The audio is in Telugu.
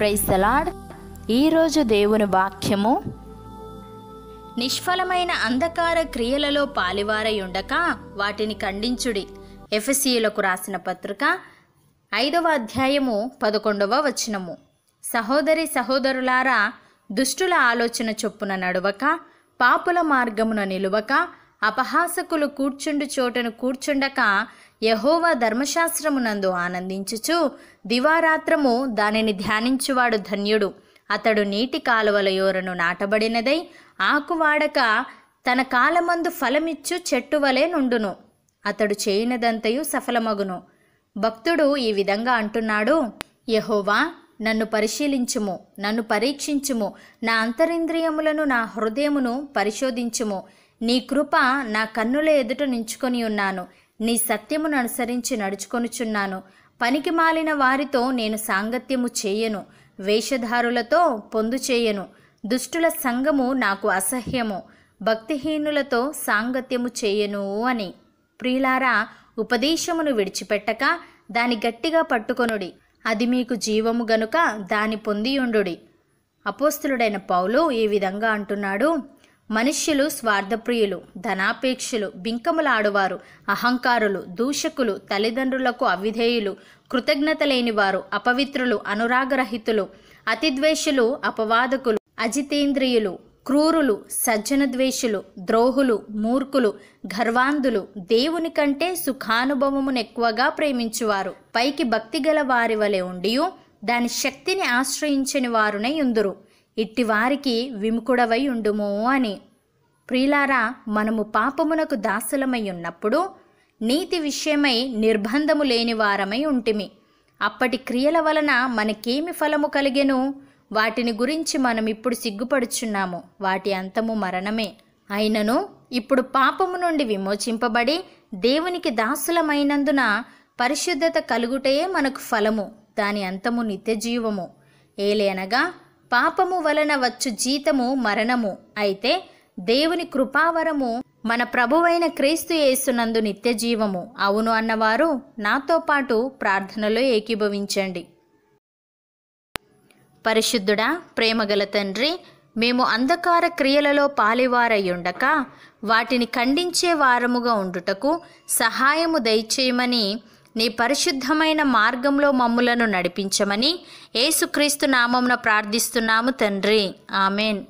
ప్రైజ్ దలాడ్ ఈరోజు దేవుని వాక్యము నిష్ఫలమైన అంధకార క్రియలలో పాలివారై ఉండక వాటిని ఖండించుడి ఎఫ్ఎస్సీలకు రాసిన పత్రిక ఐదవ అధ్యాయము పదకొండవ వచనము సహోదరి సహోదరులారా దుష్టుల ఆలోచన చొప్పున నడవక పాపుల మార్గమున నిలువక అపహాసకులు కూర్చుండు చోటను కూర్చుండక యహోవా ధర్మశాస్త్రమునందు ఆనందించుచు దివారాత్రము దానిని ధ్యానించువాడు ధన్యుడు అతడు నీటి కాలువల యోరను నాటబడినదై ఆకువాడక తన కాలమందు ఫలమిచ్చు చెట్టు వలె నుండును అతడు చేయనదంతయు సఫలమగును భక్తుడు ఈ విధంగా అంటున్నాడు యహోవా నన్ను పరిశీలించుము నన్ను పరీక్షించుము నా అంతరింద్రియములను నా హృదయమును పరిశోధించుము నీ కృప నా కన్నుల ఎదుట నించుకొని ఉన్నాను నీ సత్యమును అనుసరించి నడుచుకొనుచున్నాను పనికి మాలిన వారితో నేను సాంగత్యము చేయను వేషధారులతో పొందు చేయను దుష్టుల సంగము నాకు అసహ్యము భక్తిహీనులతో సాంగత్యము చేయను అని ప్రియులారా ఉపదేశమును విడిచిపెట్టక దాని గట్టిగా పట్టుకొనుడి అది మీకు జీవము గనుక దాని పొందియుండుడి అపోస్తులుడైన పౌలు ఈ విధంగా అంటున్నాడు మనుష్యులు స్వార్థప్రియులు ధనాపేక్షలు బింకములాడువారు అహంకారులు దూషకులు తల్లిదండ్రులకు అవిధేయులు కృతజ్ఞత లేనివారు అపవిత్రులు అనురాగరహితులు అతిద్వేషులు అపవాదకులు అజితేంద్రియులు క్రూరులు సజ్జనద్వేషులు ద్రోహులు మూర్ఖులు గర్వాంధులు దేవుని కంటే సుఖానుభవమును ఎక్కువగా ప్రేమించువారు పైకి భక్తి గల వారి వలె ఉండియు దాని శక్తిని ఆశ్రయించని వారునై ఉందురు ఇట్టివారికి విముకుడవై ఉండుము అని ప్రియులారా మనము పాపమునకు దాసులమై ఉన్నప్పుడు నీతి విషయమై నిర్బంధము లేని వారమై ఉంటిమి అప్పటి క్రియల వలన మనకేమి ఫలము కలిగెను వాటిని గురించి మనం ఇప్పుడు సిగ్గుపడుచున్నాము వాటి అంతము మరణమే అయినను ఇప్పుడు పాపము నుండి విమోచింపబడి దేవునికి దాసులమైనందున పరిశుద్ధత కలుగుటయే మనకు ఫలము దాని అంతము నిత్యజీవము ఏలేనగా పాపము వలన వచ్చు జీతము మరణము అయితే దేవుని కృపావరము మన ప్రభువైన క్రీస్తు యేసునందు నిత్య జీవము అవును అన్నవారు నాతో పాటు ప్రార్థనలో ఏకీభవించండి పరిశుద్ధుడా ప్రేమగల తండ్రి మేము అంధకార క్రియలలో పాలివారయ్యుండక వాటిని ఖండించే వారముగా ఉండుటకు సహాయము దయచేయమని నీ పరిశుద్ధమైన మార్గంలో మమ్ములను నడిపించమని ఏసుక్రీస్తు నామమున ప్రార్థిస్తున్నాము తండ్రి ఆమెన్